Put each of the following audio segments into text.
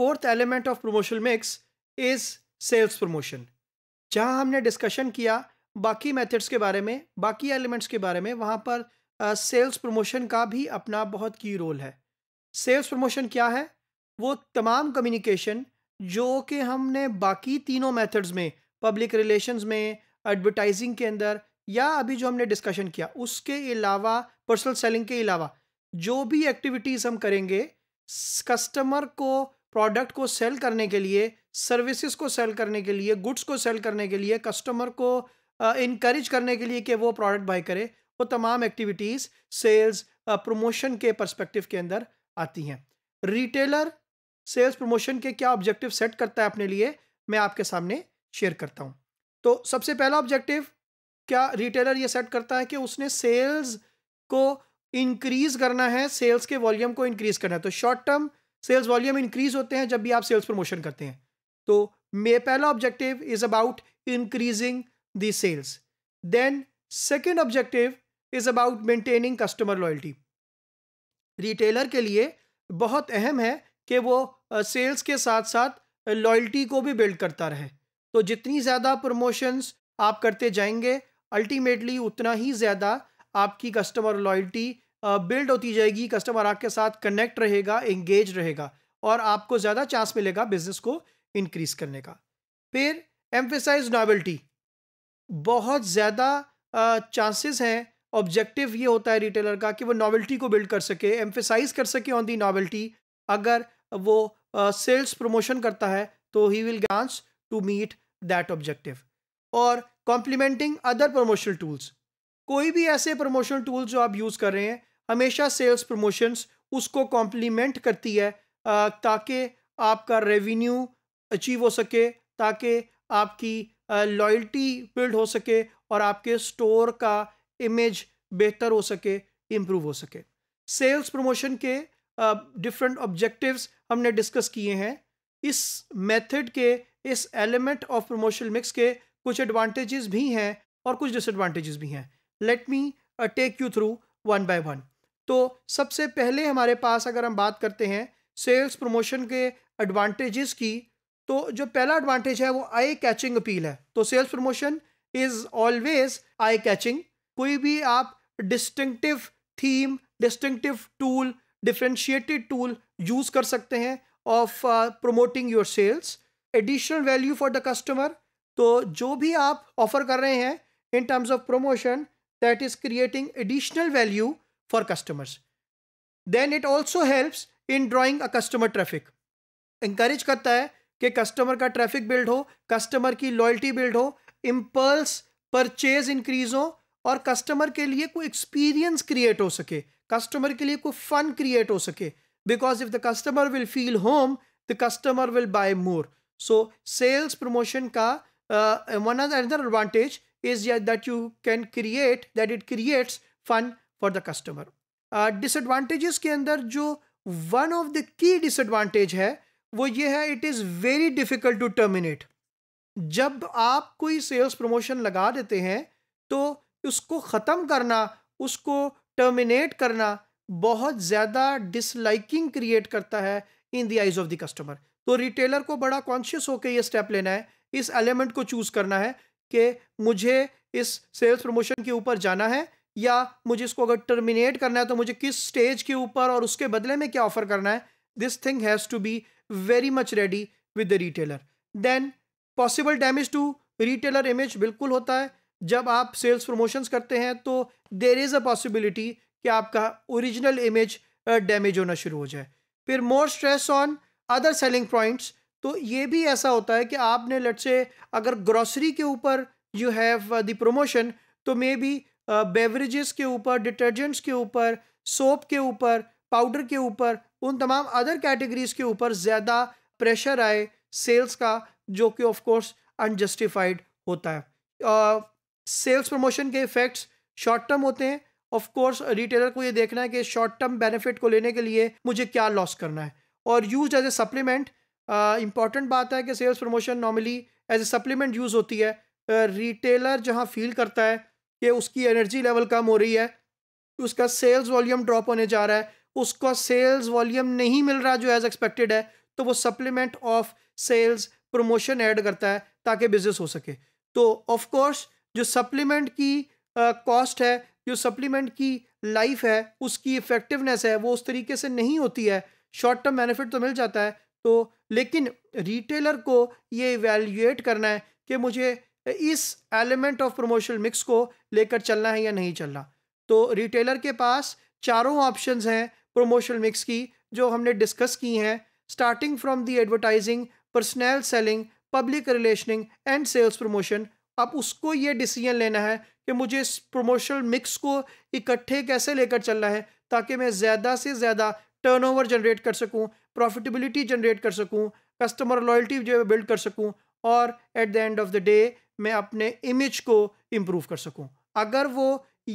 Fourth element of promotion mix is sales promotion जहां हमने discussion किया बाकी मेथड्स के बारे में बाकी एलिमेंट्स के बारे में वहां पर सेल्स uh, प्रमोशन का भी अपना बहुत की रोल है सेल्स प्रमोशन क्या है वो तमाम कम्युनिकेशन जो कि हमने बाकी तीनों मेथड्स में पब्लिक रिलेशंस में एडवर्टाइजिंग के अंदर या अभी जो हमने डिस्कशन किया उसके अलावा पर्सनल सेलिंग के अलावा जो भी एक्टिविटीज़ हम करेंगे कस्टमर को प्रोडक्ट को सेल करने के लिए सर्विसेज को सेल करने के लिए गुड्स को सेल करने के लिए कस्टमर को इनक्रेज करने के लिए कि वो प्रोडक्ट बाई करे वो तमाम एक्टिविटीज़ सेल्स प्रमोशन के परस्पेक्टिव के अंदर आती हैं रिटेलर सेल्स प्रमोशन के क्या ऑब्जेक्टिव सेट करता है अपने लिए मैं आपके सामने शेयर करता हूँ तो सबसे पहला ऑब्जेक्टिव क्या रिटेलर ये सेट करता है कि उसने सेल्स को इंक्रीज करना है सेल्स के वॉल्यूम को इंक्रीज करना है तो short term sales volume increase होते हैं जब भी आप सेल्स प्रमोशन करते हैं तो मे पहला objective is about increasing the sales then second objective is about maintaining customer loyalty retailer के लिए बहुत अहम है कि वो सेल्स के साथ साथ लॉयल्टी को भी बिल्ड करता रहे तो जितनी ज़्यादा प्रमोशंस आप करते जाएंगे अल्टीमेटली उतना ही ज़्यादा आपकी कस्टमर लॉयल्टी बिल्ड होती जाएगी कस्टमर आपके साथ कनेक्ट रहेगा एंगेज रहेगा और आपको ज़्यादा चांस मिलेगा बिजनेस को इंक्रीज करने का फिर एम्फेसाइज नॉवल्टी बहुत ज़्यादा चांसेस हैं ऑब्जेक्टिव ये होता है रिटेलर का कि वो नॉवल्टी को बिल्ड कर सके एम्फेसाइज कर सके ऑन दी नॉवल्टी अगर वो सेल्स uh, प्रमोशन करता है तो he will gains to meet that objective और कॉम्प्लीमेंटिंग अदर प्रमोशनल टूल्स कोई भी ऐसे प्रमोशनल टूल्स जो आप यूज़ कर रहे हैं हमेशा सेल्स प्रमोशंस उसको कॉम्प्लीमेंट करती है ताकि आपका रेवेन्यू अचीव हो सके ताकि आपकी लॉयल्टी बिल्ड हो सके और आपके स्टोर का इमेज बेहतर हो सके इम्प्रूव हो सके सेल्स प्रमोशन के डिफरेंट uh, ऑब्जेक्टिव्स हमने डिस्कस किए हैं इस मेथड के इस एलिमेंट ऑफ प्रमोशन मिक्स के कुछ एडवांटेजेस भी हैं और कुछ डिसएडवांटेजेस भी हैं let me take you through one by one तो सबसे पहले हमारे पास अगर हम बात करते हैं सेल्स प्रमोशन के एडवांटेजेस की तो जो पहला एडवांटेज है वो आई कैचिंग अपील है तो sales promotion is always eye catching कोई भी आप distinctive theme distinctive tool differentiated tool use कर सकते हैं of promoting your sales additional value for the customer तो जो भी आप ऑफर कर रहे हैं in terms of promotion that is creating additional value for customers. Then it also helps in drawing a customer traffic. Encourage karta hai ki customer ka traffic build ho customer ki loyalty build ho impulse purchase increase ho aur customer ke liye koi experience create ho sake customer ke liye koi fun create ho sake because if the customer will feel home the customer will buy more. So sales promotion ka uh, one other advantage is yeah, that you can create that it creates fun for the customer disadvantages के अंदर जो one of the key disadvantage है वो ये है it is very difficult to terminate जब आप कोई सेल्स प्रमोशन लगा देते हैं तो उसको ख़त्म करना उसको टर्मिनेट करना बहुत ज़्यादा डिसलाइकिंग क्रिएट करता है in the eyes of the customer तो रिटेलर को बड़ा कॉन्शियस होकर ये स्टेप लेना है इस एलिमेंट को चूज़ करना है कि मुझे इस सेल्स प्रमोशन के ऊपर जाना है या मुझे इसको अगर टर्मिनेट करना है तो मुझे किस स्टेज के ऊपर और उसके बदले में क्या ऑफर करना है this thing has to be very much ready with the retailer then possible damage to retailer image बिल्कुल होता है जब आप सेल्स प्रमोशंस करते हैं तो देर इज़ अ पॉसिबिलिटी कि आपका ओरिजिनल इमेज डैमेज होना शुरू हो जाए फिर more stress on other selling points तो ये भी ऐसा होता है कि आपने लट से अगर ग्रॉसरी के ऊपर यू हैव द प्रमोशन तो मे बी बेवरेजेस के ऊपर डिटर्जेंट्स के ऊपर सोप के ऊपर पाउडर के ऊपर उन तमाम अदर कैटेगरीज के ऊपर ज़्यादा प्रेशर आए सेल्स का जो कि ऑफ कोर्स अनजस्टिफाइड होता है सेल्स प्रमोशन के इफ़ेक्ट्स शॉर्ट टर्म होते हैं ऑफ कोर्स रिटेलर को ये देखना है कि शॉर्ट टर्म बेनिफिट को लेने के लिए मुझे क्या लॉस करना है और use as a supplement important बात है कि sales promotion normally as a supplement use होती है रिटेलर uh, जहाँ फील करता है कि उसकी एनर्जी लेवल कम हो रही है उसका सेल्स वॉल्यूम ड्रॉप होने जा रहा है उसका सेल्स वॉल्यूम नहीं मिल रहा जो एज एक्सपेक्टेड है तो वो supplement of sales promotion add करता है ताकि बिजनेस हो सके तो ऑफ कोर्स जो सप्लीमेंट की कॉस्ट uh, है जो सप्लीमेंट की लाइफ है उसकी इफ़ेक्टिवनेस है वो उस तरीके से नहीं होती है शॉर्ट टर्म बेनिफिट तो मिल जाता है तो लेकिन रिटेलर को ये इवेल्यूएट करना है कि मुझे तो इस एलिमेंट ऑफ प्रमोशनल मिक्स को लेकर चलना है या नहीं चलना तो रिटेलर के पास चारों ऑप्शन हैं प्रमोशनल मिक्स की जो हमने डिस्कस की हैं starting from the advertising personal selling public relationing and sales promotion अब उसको ये डिसीजन लेना है कि मुझे इस प्रमोशनल मिक्स को इकट्ठे कैसे लेकर चलना है ताकि मैं ज़्यादा से ज़्यादा टर्नओवर जनरेट कर सकूं प्रॉफिटेबिलिटी जनरेट कर सकूं कस्टमर लॉयल्टी जो है बिल्ड कर सकूं और at the end of the day मैं अपने इमेज को इम्प्रूव कर सकूं अगर वो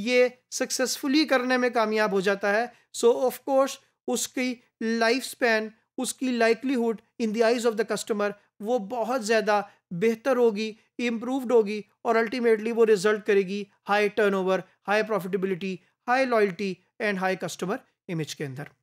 ये सक्सेसफुली करने में कामयाब हो जाता है सो ऑफ कोर्स उसकी लाइफ स्पैन उसकी likelihood in the eyes of the customer वो बहुत ज़्यादा बेहतर होगी इम्प्रूवड होगी और अल्टीमेटली वो रिजल्ट करेगी high turnover high profitability high loyalty and high customer image के अंदर